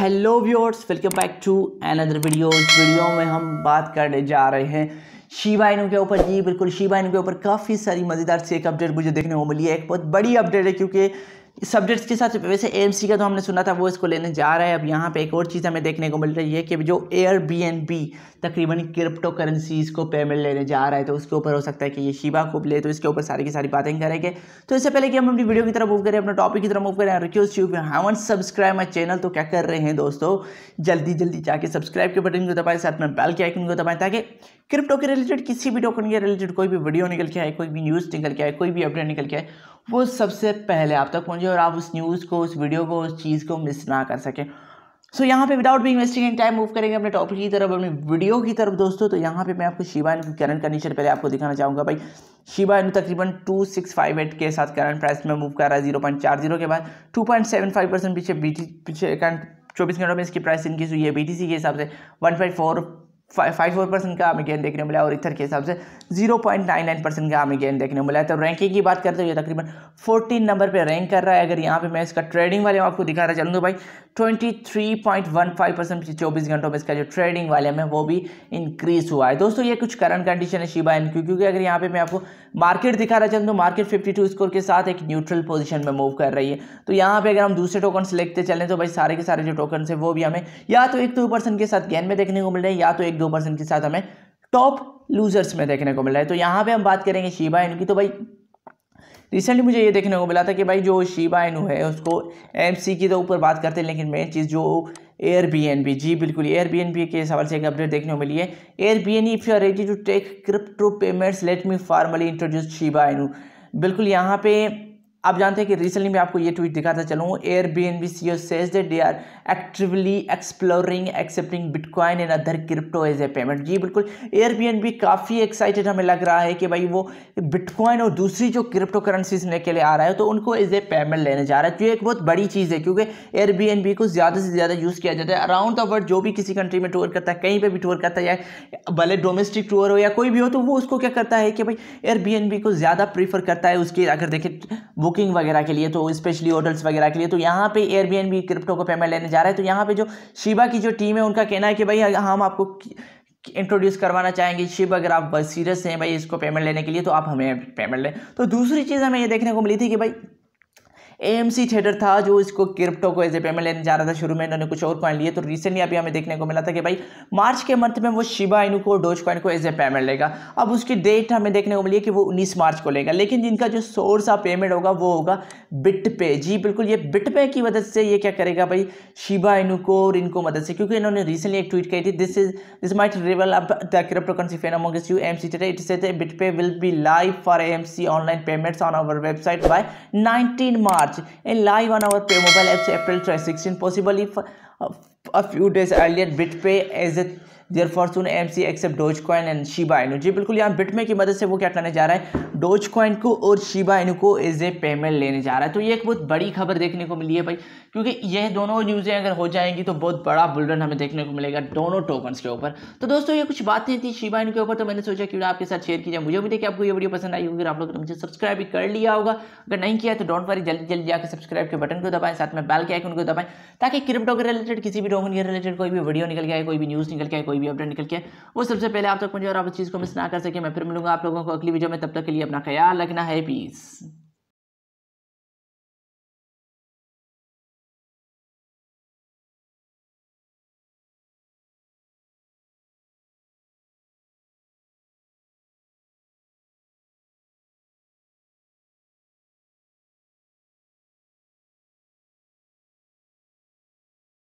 hello viewers welcome back to another video इस video में हम बात करने जा रहे हैं शिवा इनू के ऊपर जी बिल्कुल शिवा इनू के ऊपर काफ़ी सारी मज़ेदार सी एक अपडेट मुझे देखने को मिली है एक बहुत बड़ी अपडेट है क्योंकि सब्जेक्ट्स के साथ वैसे एएमसी का तो हमने सुना था वो इसको लेने जा रहा है अब यहाँ पे एक और चीज़ हमें देखने को मिल रही है कि जो एयर बी एन बी तकरीबन क्रिप्टो करेंसीज को पेमेंट लेने जा रहा है तो उसके ऊपर हो सकता है कि ये शिवा को ले तो इसके ऊपर सारी की सारी बातें करेंगे तो इससे पहले कि हम अपनी वीडियो की तरफ मूव करें अपने टॉपिक की तरफ मूव करें रिक्यूज you haven't subscribe my channel तो क्या कर रहे हैं दोस्तों जल्दी जल्दी जाके सब्सक्राइब के बटन को दबाएं साथ में बेल के आइकन को दबाएं ताकि क्रिप्टो के रिलेटेड किसी भी टोकन के रिलेटेड कोई भी वीडियो निकल के आए कोई भी न्यूज़ निकल के आए कोई भी अपडेट निकल के आए वो सबसे पहले आप तक पहुँचे और आप उस न्यूज़ को उस वीडियो को उस चीज़ को मिस ना कर सकें सो so, यहाँ पे विदाउट भी इन्वेस्टिंग इन टाइम मूव करेंगे अपने टॉपिक की तरफ अपनी वीडियो की तरफ दोस्तों तो यहाँ पे मैं आपको शिवा इन करंट कंडीशन पहले आपको दिखाना चाहूँगा भाई शिवा इन तकरीबन टू सिक्स फाइव एट के साथ करंट प्राइस में मूव कर रहा है जीरो पॉइंट चार जीरो के बाद two point seven five percent पीछे बी टी पीछे करंट चौबीस घंटों में इसकी प्राइस इनकी हुई है बी टी सी के हिसाब से one point four five four percent का हमें गेन देखने मिला और इथर के हिसाब से zero point nine nine percent का हमें गेन देखने मिला है तो रैंकिंग की बात करते हुए तकरीबन फोर्टीन नंबर पे रैंक कर रहा है अगर यहाँ पे मैं इसका ट्रेडिंग वाले आपको दिखा रहा चलूँ तो भाई twenty three point one five percent चौबीस घंटों में इसका जो ट्रेडिंग वाले में वो भी इंक्रीज़ हुआ है दोस्तों ये कुछ करंट कंडीशन है शिबा एन क्योंकि अगर यहाँ पर मैं आपको मार्केट दिखा रहा है तो मार्केट 52 स्कोर के साथ एक न्यूट्रल पोजीशन में मूव कर रही है तो यहाँ पे अगर हम दूसरे टोकन लेते चलें तो भाई सारे के सारे जो टोकन है वो भी हमें या तो एक दो के साथ गेन में देखने को मिल रहे हैं या तो एक दो के साथ हमें टॉप लूजर्स में देखने को मिल रहा है तो यहाँ पे हम बात करेंगे शिबा इनकी तो भाई रिसेंटली मुझे ये देखने को मिला था कि भाई जो शिबा एनू है उसको एम की तो ऊपर बात करते हैं लेकिन मेन चीज़ जो एयर बी एन बी जी बिल्कुल एयर बी एन बी के हवाले से एक अपडेट देखने को मिली है Airbnb if you are ready to take crypto payments let me formally introduce Shiba Inu बिल्कुल यहाँ पे आप जानते हैं कि रिसेंटली मैं आपको ये ट्वीट दिखाता चलूँ Airbnb C O says they are actively exploring accepting bitcoin and other crypto as a payment जी बिल्कुल एयर बी एन बी काफ़ी एक्साइटेड हमें लग रहा है कि भाई वो बिटकॉइन और दूसरी जो क्रिप्टो करेंसीज लेने के लिए आ रहा है तो उनको एज ए पेमेंट लेने जा रहा है तो ये एक बहुत बड़ी चीज़ है क्योंकि एयर बी एन बी को ज़्यादा से ज़्यादा यूज़ किया जाता है अराउंड द वर्ल्ड जो भी किसी कंट्री में टूर करता है कहीं पर भी टूर करता है या भले डोमेस्टिक टूर हो या कोई भी हो तो वो उसको क्या करता है कि भाई एयर बी एन बी को ज़्यादा प्रीफर करता है उसकी अगर देखें बुकिंग वगैरह के लिए तो स्पेशली होटल्स वगैरह के लिए तो यहाँ पे भी क्रिप्टो को पेमेंट लेने जा रहा है तो यहाँ पे जो शिबा की जो टीम है उनका कहना है कि भाई हम आपको इंट्रोड्यूस करवाना चाहेंगे शिव अगर आप सीरियस हैं भाई इसको पेमेंट लेने के लिए तो आप हमें पेमेंट लें तो दूसरी चीज़ हमें ये देखने को मिली थी कि भाई सी थिएटर था जो इसको क्रिप्टो को एज ए पेमेंट लेने जा रहा था शुरू में इन्होंने कुछ और कॉइन लिए तो रिसेंटली अभी हमें देखने को मिला था कि भाई मार्च के मंथ में वो शिबा इनू को डोज कॉइन को एज ए पेमेंट लेगा अब उसकी डेट हमें देखने को मिली है कि वो उन्नीस मार्च को लेगा लेकिन जिनका जो सोर्स ऑफ पेमेंट होगा वो होगा बिट पे जी बिल्कुल ये बिट पे की मदद से ये क्या करेगा भाई शिबा इनू को और इनको मदद से क्योंकि इन्होंने रिसेंटली एक ट्वीट कही थी this is this might rival up the crypto currency phenomenon U M C theater it says BitPay will be live for M C online payments on our website by nineteen March March and live on our Pay mobile apps April 2016, possibly a few days earlier BitPay as a their fortune M C accept Dogecoin and Shiba Inu जी बिल्कुल यहाँ बिटमे की मदद से वो क्या करने जा रहा है डोज कॉइन को और शिबा इनू को एज ए पेमेंट लेने जा रहा है तो ये एक बहुत बड़ी खबर देखने को मिली है भाई क्योंकि यह दोनों न्यूज़ें अगर हो जाएंगी तो बहुत बड़ा बुलडन हमें देखने को मिलेगा दोनों टोकन्स के ऊपर तो दोस्तों ये कुछ बातें थी शिबा इनू के ऊपर तो मैंने सोचा कि आपके साथ शेयर की जाए मुझे भी देखिए आपको ये वीडियो पसंद आई होगी आप लोगों ने मुझे सब्सक्राइब भी कर लिया होगा अगर नहीं किया तो डोंट वरी जल्दी जल्दी जाकर सब्सक्राइब के बटन को दबाएं साथ में बैल के आइकन को दबाएं ताकि क्रिप्टो के रिलेटेड किसी भी डोमन के रिलेटेड कोई भी वीडियो निकल गया है कोई भी न्यूज़ निकल गया कोई भी अपडेट निकल के वो सबसे पहले आप तक पहुंचे और आप उस चीज़ को मिस ना कर सके मैं फिर मिलूंगा आप लोगों को अगली वीडियो में तब तक के लिए अपना ख्याल रखना है प्लीज़